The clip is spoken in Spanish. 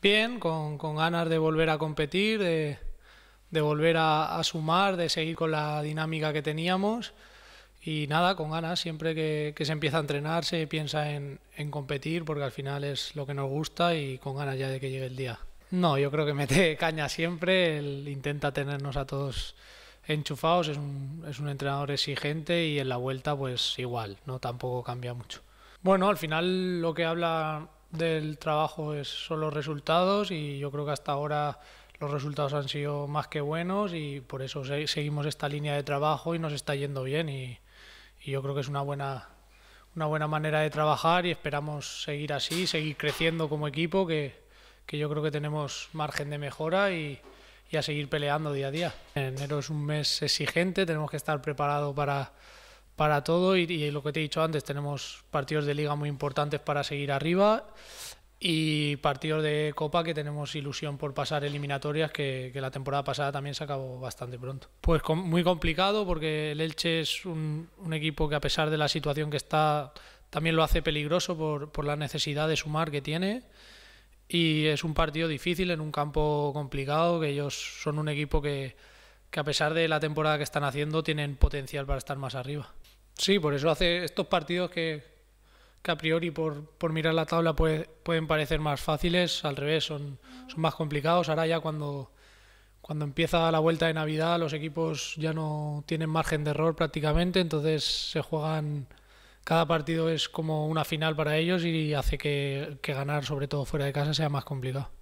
Bien, con, con, ganas de volver a competir, de, volver a, sumar, de seguir con la dinámica que teníamos. Y nada, con ganas, siempre que, se empieza a entrenar se piensa en, competir porque al final es lo que nos gusta y con ganas ya de que llegue el día. No, yo creo que mete caña siempre, intenta tenernos a todos enchufados, es un, entrenador exigente y en la vuelta pues igual, no tampoco cambia mucho. Bueno, al final lo que habla del trabajo es, son los resultados y yo creo que hasta ahora los resultados han sido más que buenos y por eso seguimos esta línea de trabajo y nos está yendo bien y, yo creo que es una buena una buena manera de trabajar y esperamos seguir así, seguir creciendo como equipo que, yo creo que tenemos margen de mejora y, y a seguir peleando día a día. Enero es un mes exigente, tenemos que estar preparados para para todo y, lo que te he dicho antes, tenemos partidos de liga muy importantes para seguir arriba y partidos de copa que tenemos ilusión por pasar eliminatorias que, la temporada pasada también se acabó bastante pronto. Pues muy complicado porque el Elche es un, un, equipo que a pesar de la situación que está también lo hace peligroso por, por la necesidad de sumar que tiene y es un partido difícil en un campo complicado que ellos son un equipo que que a pesar de la temporada que están haciendo, tienen potencial para estar más arriba. Sí, por eso hace estos partidos que, a priori por, mirar la tabla pueden parecer más fáciles, al revés, son, son más complicados. Ahora ya cuando, cuando empieza la vuelta de Navidad los equipos ya no tienen margen de error prácticamente, entonces se juegan, cada partido es como una final para ellos y hace que ganar sobre todo fuera de casa sea más complicado.